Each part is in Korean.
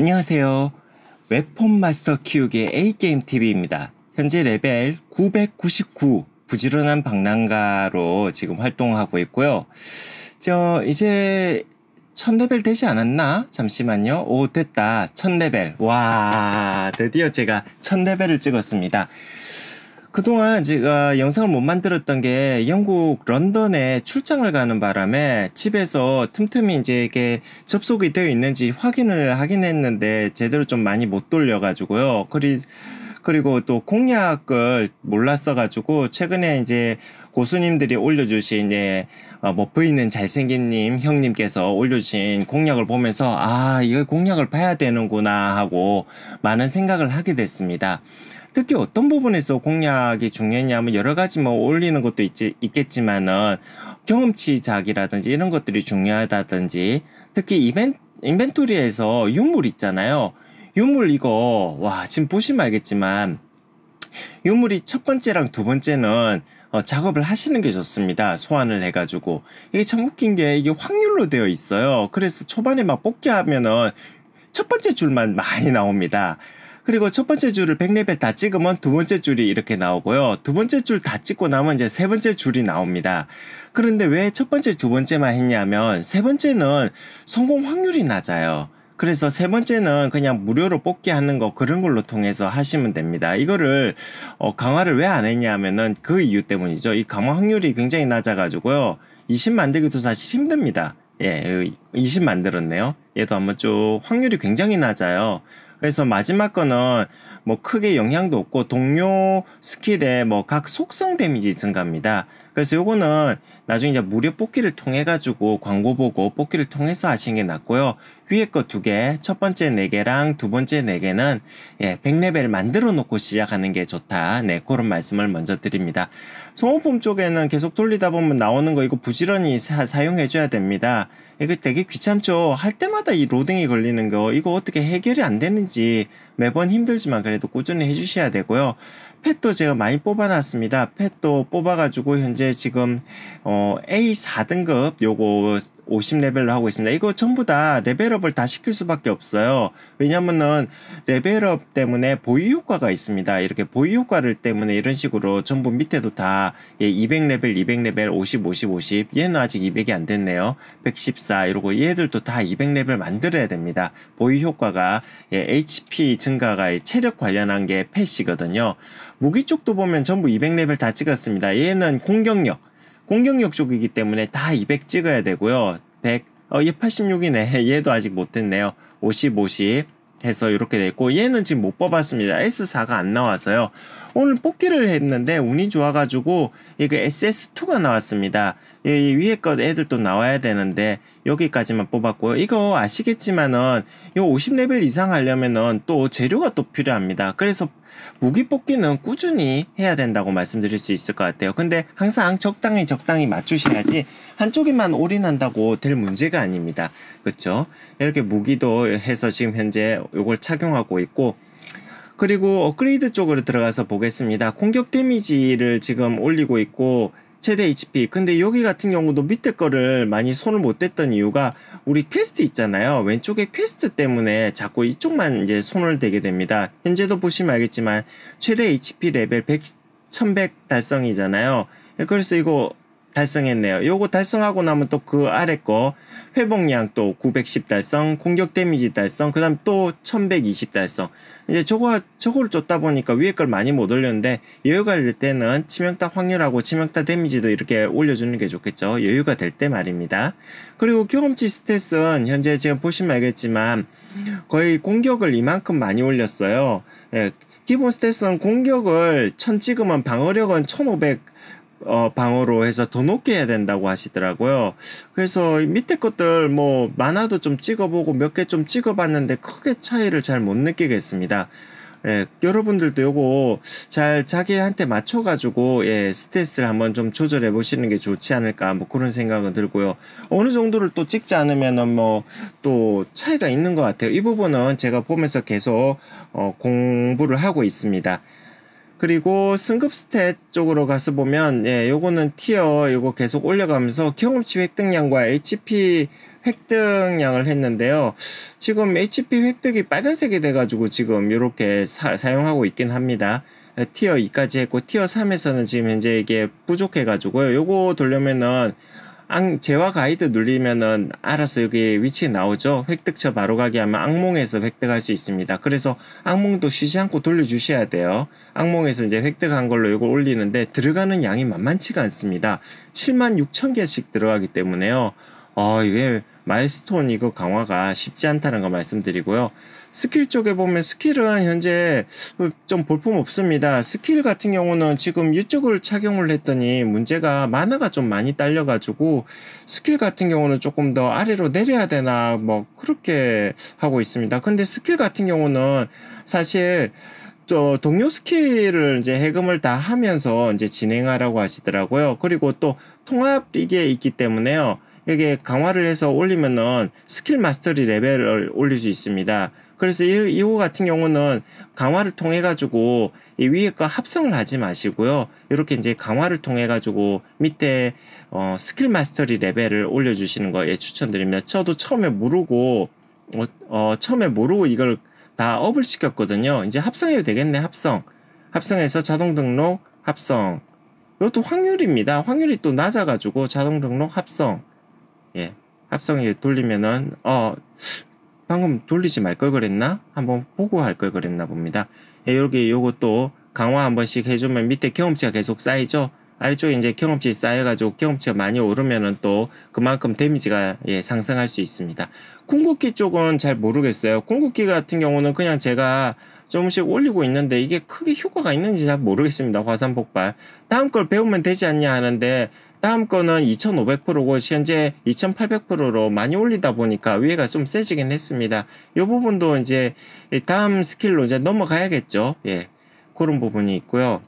안녕하세요. 웹폰 마스터 키우기 A게임TV입니다. 현재 레벨 999 부지런한 방랑가로 지금 활동하고 있고요. 저 이제 1000레벨 되지 않았나? 잠시만요. 오 됐다. 1000레벨. 와 드디어 제가 1000레벨을 찍었습니다. 그동안 제가 영상을 못 만들었던 게 영국 런던에 출장을 가는 바람에 집에서 틈틈이 이제 이게 접속이 되어 있는지 확인을 하긴 했는데 제대로 좀 많이 못 돌려가지고요. 그리, 그리고 또 공약을 몰랐어가지고 최근에 이제 고수님들이 올려주신 예, 어, 뭐 보이는 잘생긴님 형님께서 올려주신 공약을 보면서 아 이거 공약을 봐야 되는구나 하고 많은 생각을 하게 됐습니다. 특히 어떤 부분에서 공략이 중요했냐면 여러 가지 뭐 올리는 것도 있지, 있겠지만은 경험치작이라든지 이런 것들이 중요하다든지 특히 이벤, 인벤토리에서 유물 있잖아요. 유물 이거 와 지금 보시면 알겠지만 유물이 첫 번째랑 두 번째는 어, 작업을 하시는 게 좋습니다. 소환을 해가지고. 이게 참 웃긴 게 이게 확률로 되어 있어요. 그래서 초반에 막 뽑기 하면은 첫 번째 줄만 많이 나옵니다. 그리고 첫 번째 줄을 100레벨 다 찍으면 두 번째 줄이 이렇게 나오고요. 두 번째 줄 다 찍고 나면 이제 세 번째 줄이 나옵니다. 그런데 왜 첫 번째, 두 번째만 했냐면 세 번째는 성공 확률이 낮아요. 그래서 세 번째는 그냥 무료로 뽑기 하는 거 그런 걸로 통해서 하시면 됩니다. 이거를 어, 강화를 왜 안 했냐 하면은 그 이유 때문이죠. 이 강화 확률이 굉장히 낮아가지고요. 20 만들기도 사실 힘듭니다. 예, 20 만들었네요. 얘도 한번 쭉 확률이 굉장히 낮아요. 그래서 마지막 거는 뭐 크게 영향도 없고 동료 스킬에 뭐 각 속성 데미지 증가입니다. 그래서 요거는 나중에 이제 무료 뽑기를 통해 가지고 광고 보고 뽑기를 통해서 하시는 게 낫고요. 위에 거 두 개, 첫 번째 네 개랑 두 번째 네 개는 예, 100레벨 만들어 놓고 시작하는 게 좋다. 네, 그런 말씀을 먼저 드립니다. 소모품 쪽에는 계속 돌리다 보면 나오는 거 이거 부지런히 사, 용해 줘야 됩니다. 이거 되게 귀찮죠. 할 때마다 이 로딩이 걸리는 거 이거 어떻게 해결이 안 되는지 매번 힘들지만 그래도 꾸준히 해주셔야 되고요. 펫도 제가 많이 뽑아놨습니다. 펫도 뽑아가지고 현재 지금 어, A4등급 요거 50레벨로 하고 있습니다. 이거 전부 다 레벨업을 다 시킬 수밖에 없어요. 왜냐면은 레벨업 때문에 보유 효과가 있습니다. 이렇게 보유 효과를 때문에 이런 식으로 전부 밑에도 다 예, 200레벨, 200레벨, 50, 50, 50 얘는 아직 200이 안 됐네요. 114 이러고 얘들도 다 200레벨 만들어야 됩니다. 보유 효과가 예, HP 증가가 체력 관련한 게 펫이거든요. 무기 쪽도 보면 전부 200레벨 다 찍었습니다. 얘는 공격력, 공격력 쪽이기 때문에 다 200 찍어야 되고요. 100, 어, 얘 86이네. 얘도 아직 못했네요 50, 50 해서 이렇게 됐고 얘는 지금 못 뽑았습니다. S4가 안 나와서요. 오늘 뽑기를 했는데 운이 좋아가지고 이거 SS2가 나왔습니다. 이 위에 것 애들도 나와야 되는데 여기까지만 뽑았고요. 이거 아시겠지만은 이 50레벨 이상 하려면은 또 재료가 또 필요합니다. 그래서 무기 뽑기는 꾸준히 해야 된다고 말씀드릴 수 있을 것 같아요. 근데 항상 적당히 적당히 맞추셔야지 한쪽에만 올인한다고 될 문제가 아닙니다. 그렇죠? 이렇게 무기도 해서 지금 현재 이걸 착용하고 있고 그리고 업그레이드 쪽으로 들어가서 보겠습니다. 공격 데미지를 지금 올리고 있고 최대 HP 근데 여기 같은 경우도 밑에 거를 많이 손을 못 댔던 이유가 우리 퀘스트 있잖아요 왼쪽에 퀘스트 때문에 자꾸 이쪽만 이제 손을 대게 됩니다 현재도 보시면 알겠지만 최대 HP 레벨 100, 1100 달성이잖아요 그래서 이거 달성했네요. 요거 달성하고 나면 또 그 아래 거 회복량 또 910 달성, 공격 데미지 달성, 그 다음 또 1120 달성. 이제 저거, 저거를 쫓다 보니까 위에 걸 많이 못 올렸는데 여유가 될 때는 치명타 확률하고 치명타 데미지도 이렇게 올려주는 게 좋겠죠. 여유가 될 때 말입니다. 그리고 경험치 스탯은 현재 지금 보시면 알겠지만 거의 공격을 이만큼 많이 올렸어요. 예, 기본 스탯은 공격을 1000 찍으면 방어력은 1500 어, 방어로 해서 더 높게 해야 된다고 하시더라고요. 그래서 밑에 것들 뭐 많아도 좀 찍어보고 몇 개 좀 찍어봤는데 크게 차이를 잘 못 느끼겠습니다. 예, 여러분들도 요거 잘 자기한테 맞춰가지고, 예, 스트레스를 한번 좀 조절해 보시는 게 좋지 않을까, 뭐 그런 생각은 들고요. 어느 정도를 또 찍지 않으면은 뭐또 차이가 있는 것 같아요. 이 부분은 제가 보면서 계속, 어, 공부를 하고 있습니다. 그리고 승급 스탯 쪽으로 가서 보면 예, 요거는 티어 요거 계속 올려가면서 경험치 획득량과 HP 획득량을 했는데요. 지금 HP 획득이 빨간색이 돼가지고 지금 이렇게 사, 용하고 있긴 합니다. 예, 티어 2까지 했고 티어 3에서는 지금 현재 이게 부족해가지고요. 요거 돌려면은 악, 재화 가이드 눌리면은 알아서 여기 위치 에 나오죠. 획득처 바로 가기 하면 악몽에서 획득할 수 있습니다. 그래서 악몽도 쉬지 않고 돌려주셔야 돼요. 악몽에서 이제 획득한 걸로 이걸 올리는데 들어가는 양이 만만치가 않습니다. 7만 6천 개씩 들어가기 때문에요. 어, 이게 마일스톤 이거 강화가 쉽지 않다는 거 말씀드리고요. 스킬 쪽에 보면 스킬은 현재 좀 볼품 없습니다. 스킬 같은 경우는 지금 유쪽을 착용을 했더니 문제가 만화가 좀 많이 딸려가지고 스킬 같은 경우는 조금 더 아래로 내려야 되나 뭐 그렇게 하고 있습니다. 근데 스킬 같은 경우는 사실 저 동료 스킬을 이제 해금을 다 하면서 이제 진행하라고 하시더라고요. 그리고 또 통합 이게 있기 때문에요. 이게 강화를 해서 올리면은 스킬 마스터리 레벨을 올릴 수 있습니다. 그래서 이, 이거 같은 경우는 강화를 통해 가지고 이 위에 거 합성을 하지 마시고요. 이렇게 이제 강화를 통해 가지고 밑에 어, 스킬 마스터리 레벨을 올려주시는 거에 예, 추천드립니다. 저도 처음에 모르고 어, 어, 처음에 모르고 이걸 다 업을 시켰거든요. 이제 합성해도 되겠네 합성. 합성해서 자동 등록 합성. 이것도 확률입니다. 확률이 또 낮아가지고 자동 등록 합성. 예. 합성에 돌리면은 어 방금 돌리지 말 걸 그랬나? 한번 보고 할 걸 그랬나 봅니다. 여기 예, 요것도 강화 한 번씩 해주면 밑에 경험치가 계속 쌓이죠. 아래쪽에 이제 경험치 쌓여가지고 경험치가 많이 오르면은 또 그만큼 데미지가 예, 상승할 수 있습니다. 궁극기 쪽은 잘 모르겠어요. 궁극기 같은 경우는 그냥 제가 조금씩 올리고 있는데 이게 크게 효과가 있는지 잘 모르겠습니다. 화산 폭발. 다음 걸 배우면 되지 않냐 하는데 다음 거는 2500%고 현재 2800%로 많이 올리다 보니까 위에가 좀 세지긴 했습니다. 이 부분도 이제 다음 스킬로 이제 넘어가야겠죠. 예. 그런 부분이 있고요.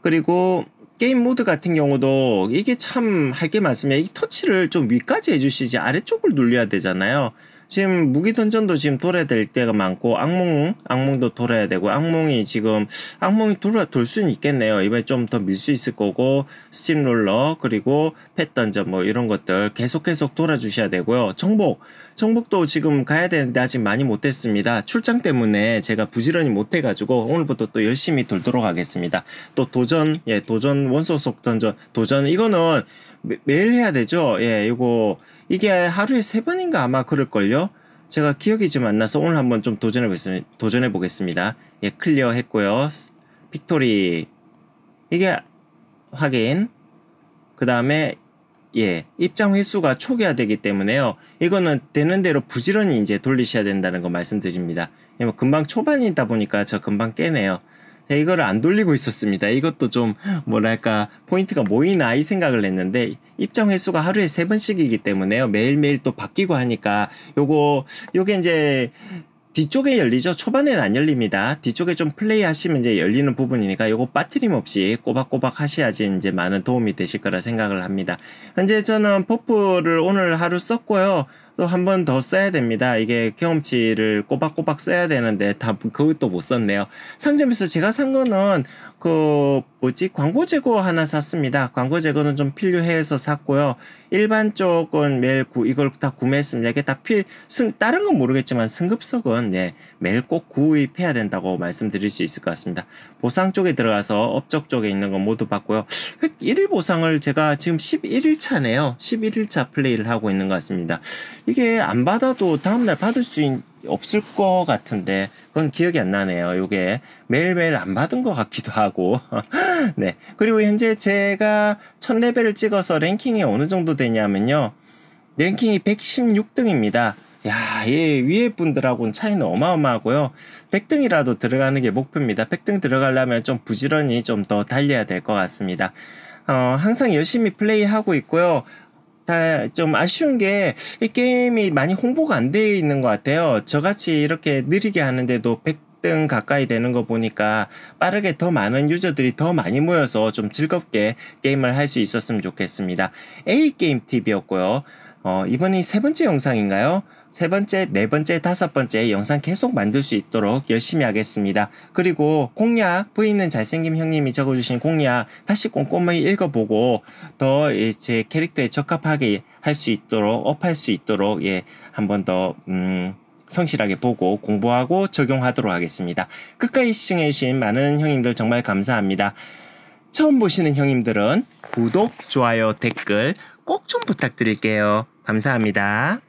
그리고 게임 모드 같은 경우도 이게 참 할 게 많습니다. 이 터치를 좀 위까지 해주시지 아래쪽을 눌려야 되잖아요. 지금 무기던전도 지금 돌아야 될 때가 많고 악몽 악몽도 돌아야 되고 악몽이 지금 악몽이 돌아 돌 수는 있겠네요. 이번에 좀 더 밀 수 있을 거고 스팀롤러 그리고 펫던전 뭐 이런 것들 계속 계속 돌아주셔야 되고요. 청복 청복도 지금 가야 되는데 아직 많이 못했습니다. 출장 때문에 제가 부지런히 못해가지고 오늘부터 또 열심히 돌도록 하겠습니다. 또 도전 예 도전 원소속 던전 도전 이거는 매, 일 해야 되죠. 예, 이거 이게 하루에 세 번인가 아마 그럴걸요. 제가 기억이 좀 안 나서 오늘 한번 좀 도전해 보겠습니다. 예, 클리어 했고요. 빅토리 이게 확인. 그 다음에 예, 입장 횟수가 초기화 되기 때문에요. 이거는 되는 대로 부지런히 이제 돌리셔야 된다는 거 말씀드립니다. 예, 뭐 금방 초반이다 보니까 저 금방 깨네요. 이거를 안 돌리고 있었습니다. 이것도 좀 뭐랄까 포인트가 모이나 이 생각을 했는데 입장 횟수가 하루에 세 번씩이기 때문에요. 매일매일 또 바뀌고 하니까 요거 요게 이제 뒤쪽에 열리죠. 초반에는 안 열립니다. 뒤쪽에 좀 플레이 하시면 이제 열리는 부분이니까 요거 빠트림 없이 꼬박꼬박 하셔야지 이제 많은 도움이 되실 거라 생각을 합니다. 현재 저는 퍼프를 오늘 하루 썼고요. 또한번더 써야 됩니다. 이게 경험치를 꼬박꼬박 써야 되는데 다 그것도 못 썼네요. 상점에서 제가 산 거는 그 뭐지 광고 제거 하나 샀습니다. 광고 제거는좀 필요해서 샀고요. 일반 쪽은 매일 구, 이걸 다 구매했습니다. 이게 다 필, 승, 다른 건 모르겠지만 승급석은 네, 매일 꼭 구입해야 된다고 말씀드릴 수 있을 것 같습니다. 보상 쪽에 들어가서 업적 쪽에 있는 건 모두 봤고요. 획 1일 보상을 제가 지금 11일차네요. 11일차 플레이를 하고 있는 것 같습니다. 이게 안 받아도 다음날 받을 수 있는 없을 것 같은데 그건 기억이 안 나네요. 요게 매일매일 안 받은 것 같기도 하고 네 그리고 현재 제가 1000레벨을 찍어서 랭킹이 어느 정도 되냐면요 랭킹이 116등입니다. 야, 예, 위에 분들하고는 차이는 어마어마하고요. 100등이라도 들어가는 게 목표입니다. 100등 들어가려면 좀 부지런히 좀 더 달려야 될 것 같습니다. 어, 항상 열심히 플레이하고 있고요. 다좀 아쉬운 게 이 게임이 많이 홍보가 안 돼 있는 것 같아요. 저같이 이렇게 느리게 하는데도 100등 가까이 되는 거 보니까 빠르게 더 많은 유저들이 더 많이 모여서 좀 즐겁게 게임을 할 수 있었으면 좋겠습니다. A게임TV였고요. 어, 이번이 세 번째 영상인가요? 세 번째, 네 번째, 다섯 번째 영상 계속 만들 수 있도록 열심히 하겠습니다. 그리고 공략, 보이는 잘생김 형님이 적어주신 공략 다시 꼼꼼히 읽어보고 더 제 캐릭터에 적합하게 할 수 있도록, 업할 수 있도록, 예, 한 번 더, 음, 성실하게 보고 공부하고 적용하도록 하겠습니다. 끝까지 시청해주신 많은 형님들 정말 감사합니다. 처음 보시는 형님들은 구독, 좋아요, 댓글 꼭 좀 부탁드릴게요. 감사합니다.